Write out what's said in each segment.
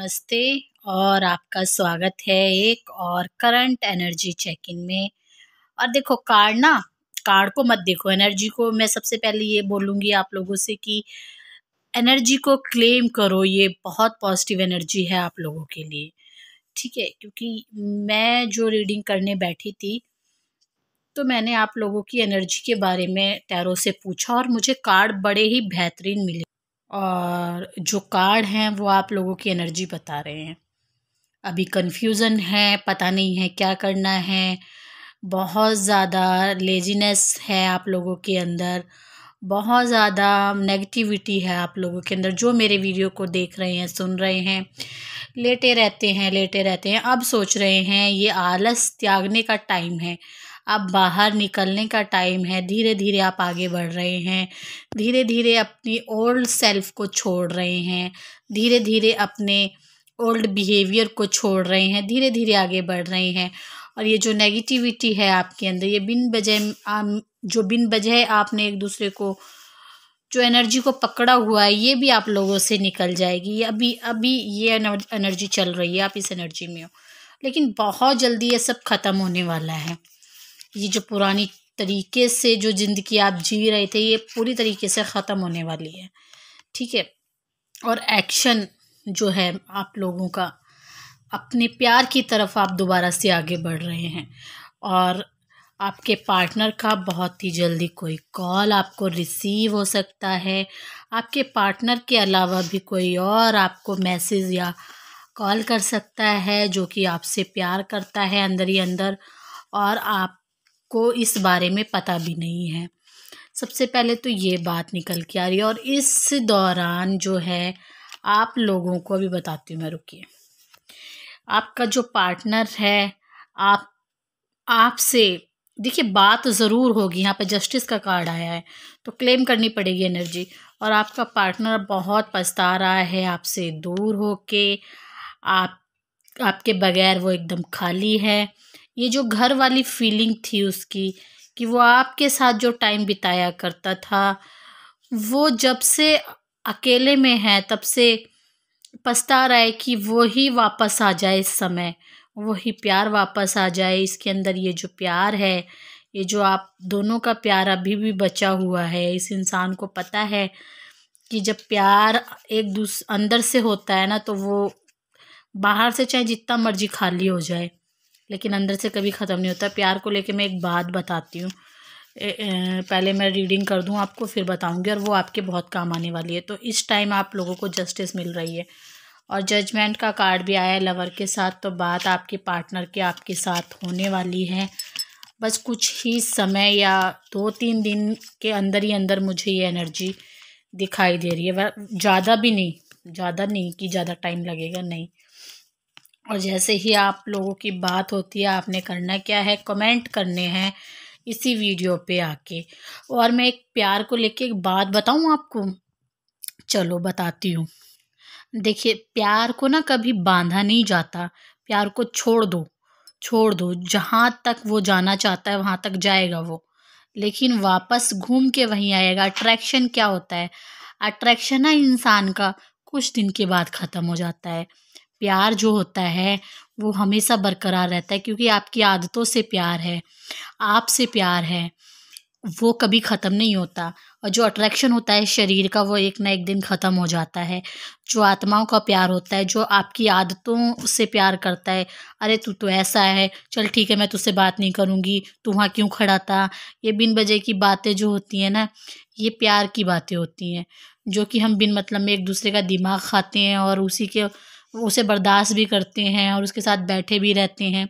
नमस्ते और आपका स्वागत है एक और करंट एनर्जी चेक इन में और देखो कार्ड ना कार्ड को मत देखो एनर्जी को मैं सबसे पहले ये बोलूँगी आप लोगों से कि एनर्जी को क्लेम करो ये बहुत पॉजिटिव एनर्जी है आप लोगों के लिए ठीक है क्योंकि मैं जो रीडिंग करने बैठी थी तो मैंने आप लोगों की एनर्जी के बारे में टैरो से पूछा और मुझे कार्ड बड़े ही बेहतरीन मिले और जो कार्ड हैं वो आप लोगों की एनर्जी बता रहे हैं अभी कन्फ्यूज़न है पता नहीं है क्या करना है बहुत ज़्यादा लेजीनेस है आप लोगों के अंदर बहुत ज़्यादा नेगेटिविटी है आप लोगों के अंदर जो मेरे वीडियो को देख रहे हैं सुन रहे हैं लेटे रहते हैं लेटे रहते हैं अब सोच रहे हैं ये आलस त्यागने का टाइम है अब बाहर निकलने का टाइम है धीरे धीरे आप आगे बढ़ रहे हैं धीरे धीरे अपनी ओल्ड सेल्फ को छोड़ रहे हैं धीरे धीरे अपने ओल्ड बिहेवियर को छोड़ रहे हैं धीरे धीरे आगे बढ़ रहे हैं और ये जो नेगेटिविटी है आपके अंदर ये बिन बजे जो बिन बजे आपने एक दूसरे को जो एनर्जी को पकड़ा हुआ है ये भी आप लोगों से निकल जाएगी अभी अभी ये एनर्जी चल रही है आप इस एनर्जी में हो लेकिन बहुत जल्दी ये सब ख़त्म होने वाला है ये जो पुरानी तरीके से जो ज़िंदगी आप जी रहे थे ये पूरी तरीके से ख़त्म होने वाली है ठीक है और एक्शन जो है आप लोगों का अपने प्यार की तरफ आप दोबारा से आगे बढ़ रहे हैं और आपके पार्टनर का बहुत ही जल्दी कोई कॉल आपको रिसीव हो सकता है आपके पार्टनर के अलावा भी कोई और आपको मैसेज या कॉल कर सकता है जो कि आपसे प्यार करता है अंदर ही अंदर और आप को इस बारे में पता भी नहीं है सबसे पहले तो ये बात निकल के आ रही है और इस दौरान जो है आप लोगों को अभी बताती हूँ मैं रुकिए आपका जो पार्टनर है आप आपसे देखिए बात ज़रूर होगी यहाँ पर जस्टिस का कार्ड आया है तो क्लेम करनी पड़ेगी एनर्जी और आपका पार्टनर बहुत पछता रहा है आपसे दूर हो के आप आपके बगैर वो एकदम खाली है ये जो घर वाली फीलिंग थी उसकी कि वो आपके साथ जो टाइम बिताया करता था वो जब से अकेले में है तब से पछता रहा है कि वो ही वापस आ जाए इस समय वही प्यार वापस आ जाए इसके अंदर ये जो प्यार है ये जो आप दोनों का प्यार अभी भी बचा हुआ है इस इंसान को पता है कि जब प्यार एक दूस अंदर से होता है ना तो वो बाहर से चाहे जितना मर्जी खाली हो जाए लेकिन अंदर से कभी ख़त्म नहीं होता प्यार को लेके मैं एक बात बताती हूँ पहले मैं रीडिंग कर दूँ आपको फिर बताऊँगी और वो आपके बहुत काम आने वाली है तो इस टाइम आप लोगों को जस्टिस मिल रही है और जजमेंट का कार्ड भी आया है लवर के साथ तो बात आपके पार्टनर के आपके साथ होने वाली है बस कुछ ही समय या दो तीन दिन के अंदर ही अंदर मुझे ये एनर्जी दिखाई दे रही है ज़्यादा भी नहीं ज़्यादा नहीं कि ज़्यादा टाइम लगेगा नहीं और जैसे ही आप लोगों की बात होती है आपने करना क्या है कमेंट करने हैं इसी वीडियो पे आके और मैं एक प्यार को लेके एक बात बताऊँ आपको चलो बताती हूँ देखिए प्यार को ना कभी बांधा नहीं जाता प्यार को छोड़ दो छोड़ दो जहाँ तक वो जाना चाहता है वहाँ तक जाएगा वो लेकिन वापस घूम के वहीं आएगा अट्रैक्शन क्या होता है अट्रैक्शन ना इंसान का कुछ दिन के बाद ख़त्म हो जाता है प्यार जो होता है वो हमेशा बरकरार रहता है क्योंकि आपकी आदतों से प्यार है आपसे प्यार है वो कभी ख़त्म नहीं होता और जो अट्रैक्शन होता है शरीर का वो एक ना एक दिन ख़त्म हो जाता है जो आत्माओं का प्यार होता है जो आपकी आदतों से प्यार करता है अरे तू तो ऐसा है चल ठीक है मैं तुझसे बात नहीं करूँगी तू वहाँ क्यों खड़ा था ये बिन वजह की बातें जो होती हैं ना ये प्यार की बातें होती हैं जो कि हम बिन मतलब में एक दूसरे का दिमाग खाते हैं और उसी के उसे बर्दाश्त भी करते हैं और उसके साथ बैठे भी रहते हैं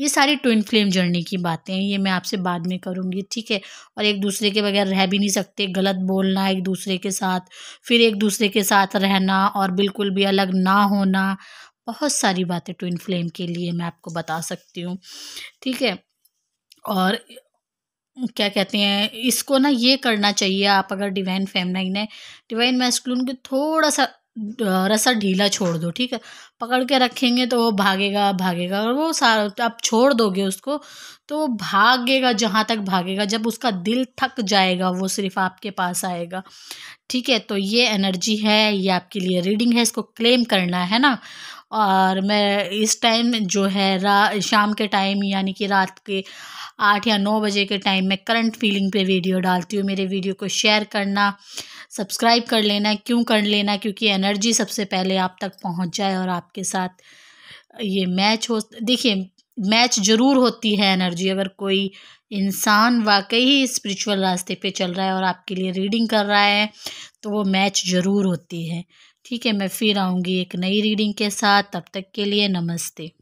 ये सारी ट्विन फ्लेम जर्नी की बातें हैं ये मैं आपसे बाद में करूँगी ठीक है और एक दूसरे के बगैर रह भी नहीं सकते गलत बोलना एक दूसरे के साथ फिर एक दूसरे के साथ रहना और बिल्कुल भी अलग ना होना बहुत सारी बातें ट्विन फ्लेम के लिए मैं आपको बता सकती हूँ ठीक है और क्या कहते हैं इसको ना ये करना चाहिए आप अगर डिवाइन फेमनाइन है डिवाइन मैस्कुलिन को थोड़ा सा रसा ढीला छोड़ दो ठीक है पकड़ के रखेंगे तो वो भागेगा भागेगा और वो सारा आप छोड़ दोगे उसको तो भागेगा जहाँ तक भागेगा जब उसका दिल थक जाएगा वो सिर्फ आपके पास आएगा ठीक है तो ये एनर्जी है ये आपके लिए रीडिंग है इसको क्लेम करना है ना और मैं इस टाइम जो है रा शाम के टाइम यानी कि रात के आठ या नौ बजे के टाइम में करंट फीलिंग पे वीडियो डालती हूँ मेरे वीडियो को शेयर करना सब्सक्राइब कर लेना क्यों कर लेना क्योंकि एनर्जी सबसे पहले आप तक पहुँच जाए और आपके साथ ये मैच हो देखिए मैच ज़रूर होती है एनर्जी अगर कोई इंसान वाकई ही स्पिरिचुअल रास्ते पे चल रहा है और आपके लिए रीडिंग कर रहा है तो वो मैच ज़रूर होती है ठीक है मैं फिर आऊँगी एक नई रीडिंग के साथ तब तक के लिए नमस्ते